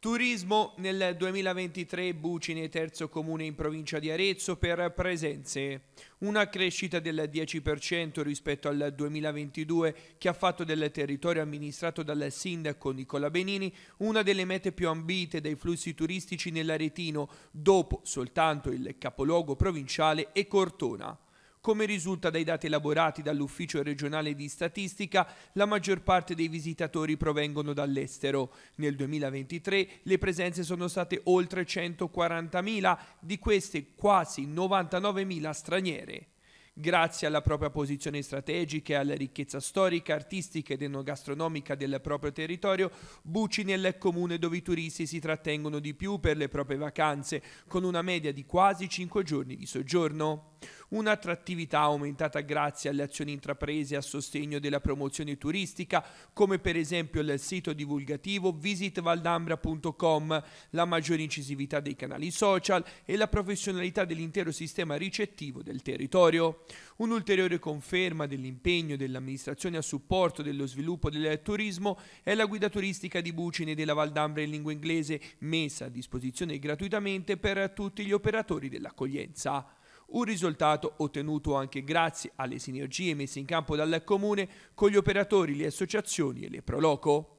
Turismo nel 2023 Bucine terzo comune in provincia di Arezzo per presenze, una crescita del 10% rispetto al 2022 che ha fatto del territorio amministrato dal sindaco Nicola Benini una delle mete più ambite dai flussi turistici nell'Aretino, dopo soltanto il capoluogo provinciale e Cortona. Come risulta dai dati elaborati dall'Ufficio regionale di statistica, la maggior parte dei visitatori provengono dall'estero. Nel 2023 le presenze sono state oltre 140.000, di queste quasi 99.000 straniere. Grazie alla propria posizione strategica e alla ricchezza storica, artistica ed enogastronomica del proprio territorio, Bucci nel comune dove i turisti si trattengono di più per le proprie vacanze, con una media di quasi 5 giorni di soggiorno. Un'attrattività aumentata grazie alle azioni intraprese a sostegno della promozione turistica, come per esempio il sito divulgativo visitvaldambra.com, la maggiore incisività dei canali social e la professionalità dell'intero sistema ricettivo del territorio. Un'ulteriore conferma dell'impegno dell'amministrazione a supporto dello sviluppo del turismo è la guida turistica di Bucine della Valdambra in lingua inglese, messa a disposizione gratuitamente per tutti gli operatori dell'accoglienza. Un risultato ottenuto anche grazie alle sinergie messe in campo dal Comune con gli operatori, le associazioni e le Proloco.